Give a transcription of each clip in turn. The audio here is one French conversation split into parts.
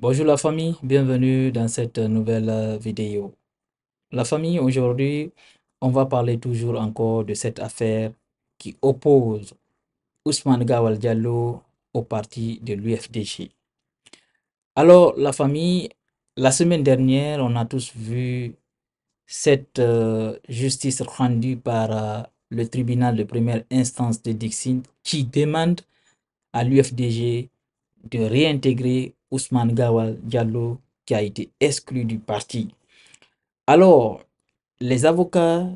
Bonjour la famille, bienvenue dans cette nouvelle vidéo. La famille, aujourd'hui, on va parler toujours encore de cette affaire qui oppose Ousmane Gawal Diallo au parti de l'UFDG. Alors la famille, la semaine dernière, on a tous vu cette euh, justice rendue par euh, le tribunal de première instance de Dixine qui demande à l'UFDG de réintégrer Ousmane Gawal Diallo qui a été exclu du parti. Alors, les avocats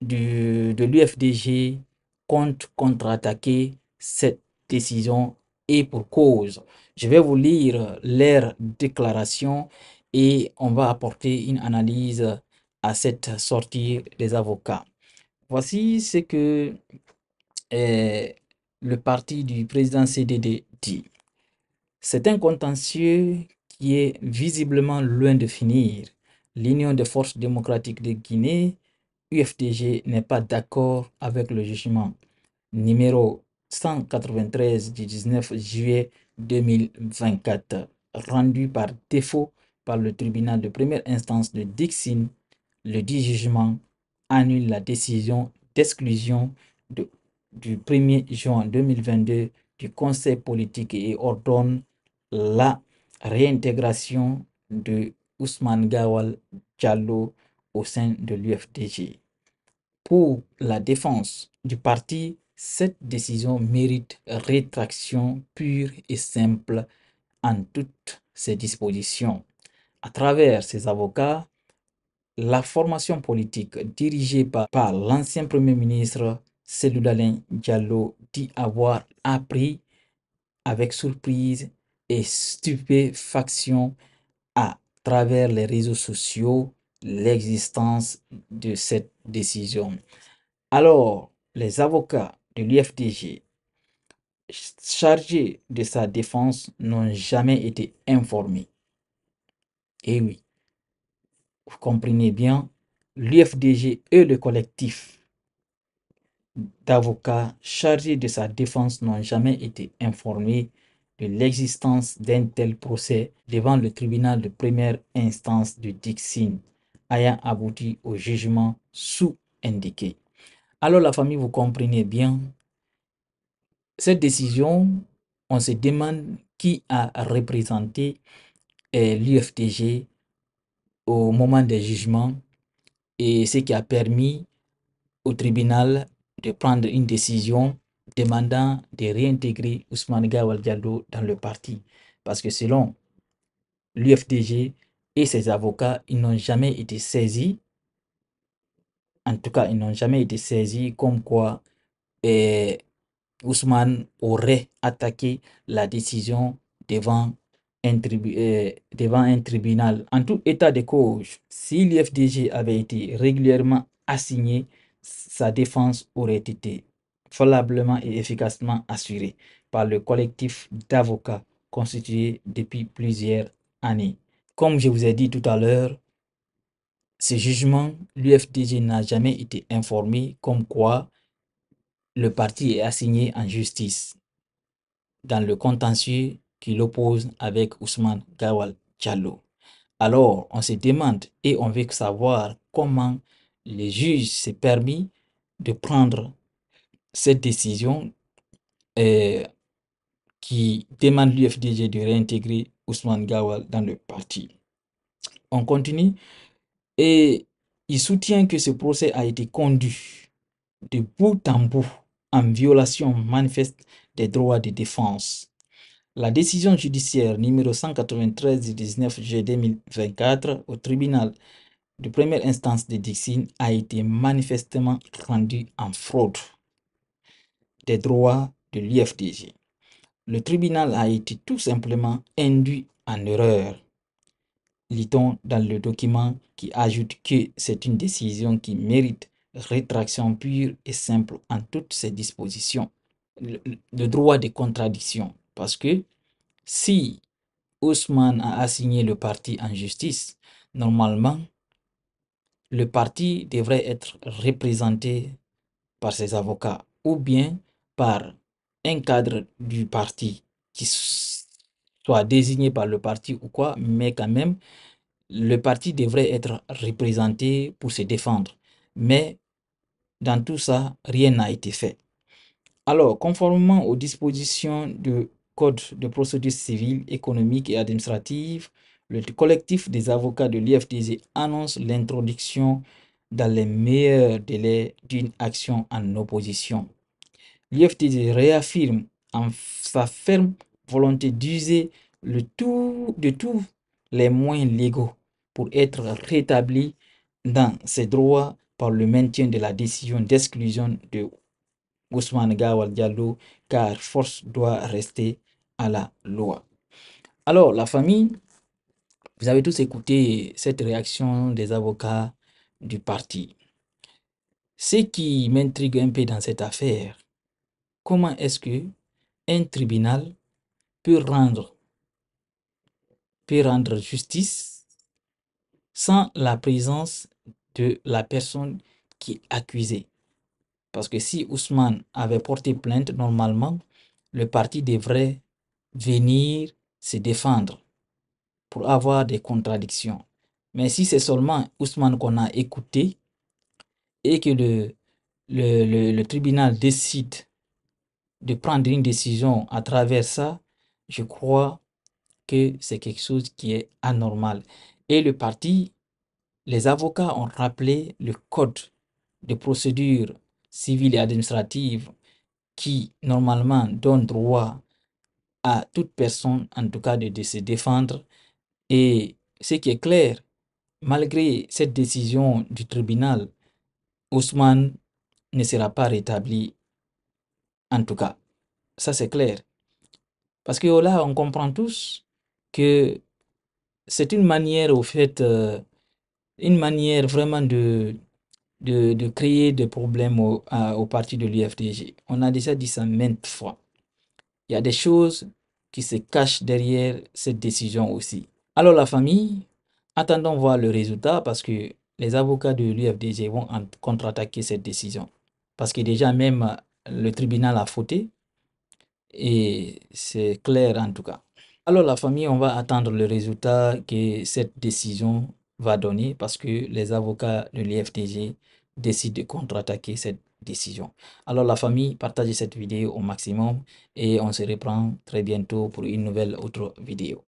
du, de l'UFDG comptent contre-attaquer cette décision et pour cause. Je vais vous lire leur déclaration et on va apporter une analyse à cette sortie des avocats. Voici ce que euh, le parti du président CDD dit. C'est un contentieux qui est visiblement loin de finir. L'Union des forces démocratiques de Guinée, UFDG, n'est pas d'accord avec le jugement numéro 193 du 19 juillet 2024, rendu par défaut par le tribunal de première instance de Dixine. Le dit jugement annule la décision d'exclusion du 1er juin 2022 du Conseil politique et ordonne la réintégration de Ousmane Gawal Diallo au sein de l'UFDG. Pour la défense du parti, cette décision mérite rétraction pure et simple en toutes ses dispositions. À travers ses avocats, la formation politique dirigée par, l'ancien Premier ministre Seloudalin Diallo dit avoir appris avec surprise et stupéfaction à travers les réseaux sociaux l'existence de cette décision. Alors, les avocats de l'UFDG chargés de sa défense n'ont jamais été informés. Et eh oui, vous comprenez bien, l'UFDG et le collectif d'avocats chargés de sa défense n'ont jamais été informés de l'existence d'un tel procès devant le tribunal de première instance du Dixine, ayant abouti au jugement sous-indiqué. Alors la famille, vous comprenez bien, cette décision, on se demande qui a représenté eh, l'UFTG au moment des jugements et ce qui a permis au tribunal de prendre une décision demandant de réintégrer Ousmane Gawal dans le parti. Parce que selon l'UFDG et ses avocats, ils n'ont jamais été saisis. En tout cas, ils n'ont jamais été saisis comme quoi eh, Ousmane aurait attaqué la décision devant eh, devant un tribunal. En tout état de cause, si l'UFDG avait été régulièrement assigné, sa défense aurait été valablement et efficacement assuré par le collectif d'avocats constitué depuis plusieurs années. Comme je vous ai dit tout à l'heure, ce jugement, l'UFDG n'a jamais été informé comme quoi le parti est assigné en justice dans le contentieux qui l'oppose avec Ousmane Gawal Diallo. Alors, on se demande et on veut savoir comment les juges s'est permis de prendre cette décision euh, qui demande l'UFDG de réintégrer Ousmane Gawal dans le parti. On continue et il soutient que ce procès a été conduit de bout en bout en violation manifeste des droits de défense. La décision judiciaire numéro 193 du 19 juillet 2024 au tribunal de première instance de Dixine a été manifestement rendue en fraude des droits de l'IFTG. Le tribunal a été tout simplement induit en erreur. Lit-on dans le document qui ajoute que c'est une décision qui mérite rétraction pure et simple en toutes ses dispositions. Le, droit des contradictions. Parce que si Ousmane a assigné le parti en justice, normalement, le parti devrait être représenté par ses avocats ou bien par un cadre du parti qui soit désigné par le parti ou quoi, mais quand même, le parti devrait être représenté pour se défendre. Mais dans tout ça, rien n'a été fait. Alors, conformément aux dispositions du Code de procédure civile, économique et administrative, le collectif des avocats de l'IFTZ annonce l'introduction dans les meilleurs délais d'une action en opposition L'IFTD e réaffirme en sa ferme volonté d'user le tout, de tous les moyens légaux pour être rétabli dans ses droits par le maintien de la décision d'exclusion de Ousmane Gawal Diallo, car force doit rester à la loi. Alors, la famille, vous avez tous écouté cette réaction des avocats du parti. Ce qui m'intrigue un peu dans cette affaire, comment est-ce que un tribunal peut rendre, peut rendre justice sans la présence de la personne qui est accusée. Parce que si Ousmane avait porté plainte, normalement, le parti devrait venir se défendre pour avoir des contradictions. Mais si c'est seulement Ousmane qu'on a écouté et que le, le tribunal décide de prendre une décision à travers ça, je crois que c'est quelque chose qui est anormal. Et le parti, les avocats ont rappelé le code de procédure civile et administrative qui normalement donne droit à toute personne, en tout cas, de, se défendre. Et ce qui est clair, malgré cette décision du tribunal, Ousmane ne sera pas rétabli en tout cas. Ça, c'est clair. Parce que là, on comprend tous que c'est une manière, au fait, euh, une manière vraiment de, de, créer des problèmes au, au parti de l'UFDG. On a déjà dit ça maintes fois. Il y a des choses qui se cachent derrière cette décision aussi. Alors la famille, attendons voir le résultat parce que les avocats de l'UFDG vont contre-attaquer cette décision. Parce que déjà même le tribunal a fauté. Et c'est clair en tout cas. Alors la famille, on va attendre le résultat que cette décision va donner parce que les avocats de l'IFTG décident de contre-attaquer cette décision. Alors la famille, partagez cette vidéo au maximum et on se reprend très bientôt pour une nouvelle autre vidéo.